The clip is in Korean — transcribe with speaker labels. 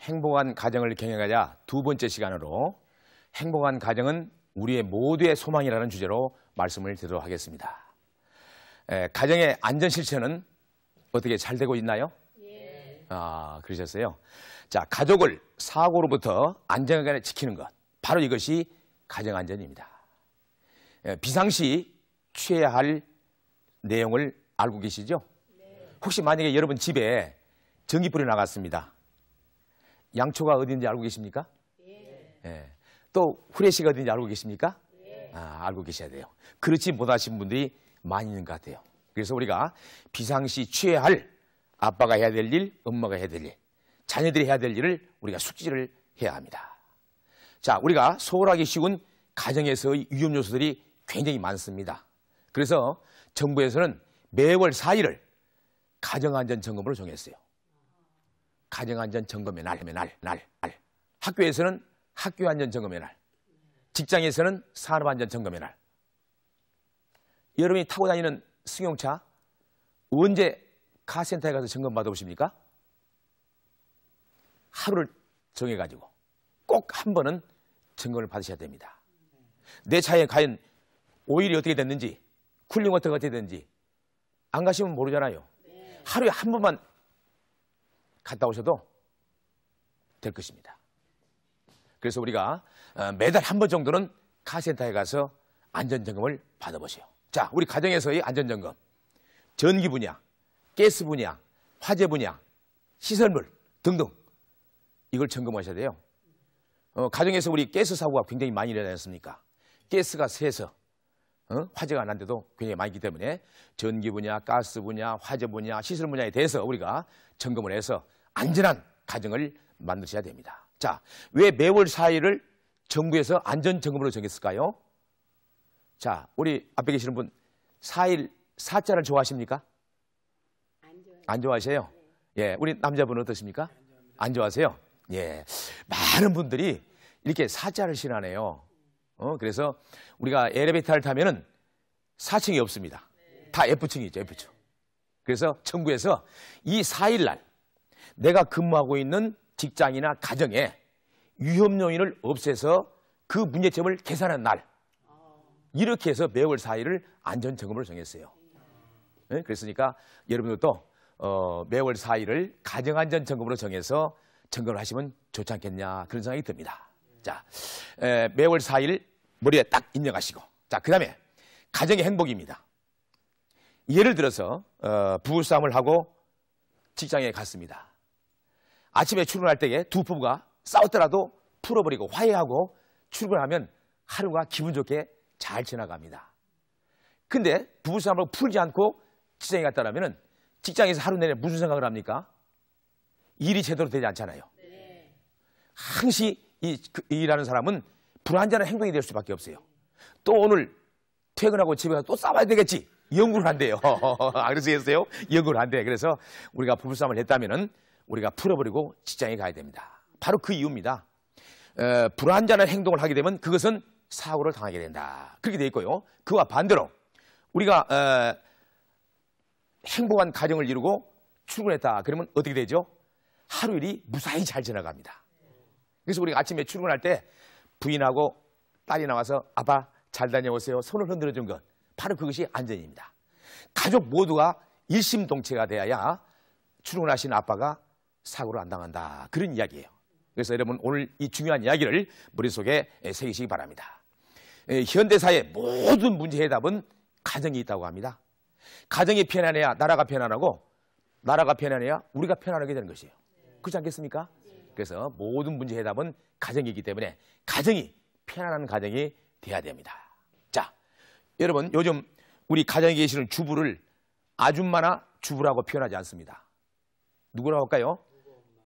Speaker 1: 행복한 가정을 경영하자 두 번째 시간으로 행복한 가정은 우리의 모두의 소망이라는 주제로 말씀을 드리도록 하겠습니다. 에, 가정의 안전 실천은 어떻게 잘 되고 있나요? 예. 아 그러셨어요. 자 가족을 사고로부터 안전하게 지키는 것 바로 이것이 가정 안전입니다. 에, 비상시 취해야 할 내용을 알고 계시죠? 네. 혹시 만약에 여러분 집에 전기불이 나갔습니다. 양초가 어디인지 알고 계십니까? 예. 예. 또 후레쉬가 어디인지 알고 계십니까? 예. 아, 알고 계셔야 돼요. 그렇지 못하신 분들이 많이 있는 것 같아요. 그래서 우리가 비상시 취해야 할 아빠가 해야 될 일, 엄마가 해야 될 일, 자녀들이 해야 될 일을 우리가 숙지를 해야 합니다. 자, 우리가 소홀하기 쉬운 가정에서의 위험 요소들이 굉장히 많습니다. 그래서 정부에서는 매월 4일을 가정안전점검으로 정했어요. 가정안전점검의 날, 날, 날, 날. 학교에서는 학교안전점검의 날. 직장에서는 산업안전점검의 날. 여러분이 타고 다니는 승용차 언제 카센터에 가서 점검 받아보십니까? 하루를 정해가지고 꼭 한 번은 점검을 받으셔야 됩니다. 내 차에 과연 오일이 어떻게 됐는지 쿨링 워터가 어떻게 됐는지 안 가시면 모르잖아요. 하루에 한 번만 갔다 오셔도 될 것입니다. 그래서 우리가 어, 매달 한 번 정도는 카센터에 가서 안전점검을 받아보세요. 자, 우리 가정에서의 안전점검. 전기 분야, 가스 분야, 화재 분야, 시설물 등등 이걸 점검하셔야 돼요. 어, 가정에서 우리 가스 사고가 굉장히 많이 일어났습니까? 가스가 새서 어? 화재가 난데도 굉장히 많기 때문에 전기 분야, 가스 분야, 화재 분야, 시설 분야에 대해서 우리가 점검을 해서 안전한 가정을 만드셔야 됩니다. 자, 왜 매월 4일을 정부에서 안전점검으로 정했을까요? 자, 우리 앞에 계시는 분 4일 4자를 좋아하십니까? 안, 좋아하세요? 예, 우리 남자분은 어떠십니까? 안, 좋아하세요? 예, 많은 분들이 이렇게 4자를 신하네요. 어, 그래서 우리가 엘리베이터를 타면은 4층이 없습니다. 다 F층이죠, F층. 그래서 정부에서 이 4일 날 내가 근무하고 있는 직장이나 가정에 위험 요인을 없애서 그 문제점을 계산한날 이렇게 해서 매월 4일을 안전점검을 정했어요. 네? 그랬으니까 여러분들도 어, 매월 4일을 가정안전점검으로 정해서 점검을 하시면 좋지 않겠냐 그런 생각이 듭니다. 자, 에, 매월 4일 머리에 딱 입력하시고 자, 그 다음에 가정의 행복입니다. 예를 들어서 어, 부부싸움을 하고 직장에 갔습니다. 아침에 출근할 때에 두 부부가 싸웠더라도 풀어버리고 화해하고 출근하면 하루가 기분 좋게 잘 지나갑니다. 근데 부부싸움을 풀지 않고 직장에 갔다라면 직장에서 하루 내내 무슨 생각을 합니까? 일이 제대로 되지 않잖아요. 항시 이, 그, 일하는 사람은 불안전한 행동이 될 수밖에 없어요. 또 오늘 퇴근하고 집에 가서 또 싸워야 되겠지. 연구를 한대요. 안 아, 그러시겠어요? 연구를 한대. 요 그래서 우리가 부부싸움을 했다면은 우리가 풀어버리고 직장에 가야 됩니다. 바로 그 이유입니다. 에, 불안전한 행동을 하게 되면 그것은 사고를 당하게 된다. 그렇게 돼 있고요. 그와 반대로 우리가 에, 행복한 가정을 이루고 출근했다. 그러면 어떻게 되죠? 하루 일이 무사히 잘 지나갑니다. 그래서 우리가 아침에 출근할 때 부인하고 딸이 나와서 아빠 잘 다녀오세요. 손을 흔들어 준 것. 바로 그것이 안전입니다. 가족 모두가 일심동체가 되어야 출근하신 아빠가 사고를 안 당한다. 그런 이야기예요. 그래서 여러분 오늘 이 중요한 이야기를 머릿속에 새기시기 바랍니다. 현대사의 모든 문제 해답은 가정이 있다고 합니다. 가정이 편안해야 나라가 편안하고 나라가 편안해야 우리가 편안하게 되는 것이에요. 그렇지 않겠습니까? 그래서 모든 문제 해답은 가정이기 때문에 가정이 편안한 가정이 돼야 됩니다. 자, 여러분 요즘 우리 가정에 계시는 주부를 아줌마나 주부라고 표현하지 않습니다. 누구라고 할까요?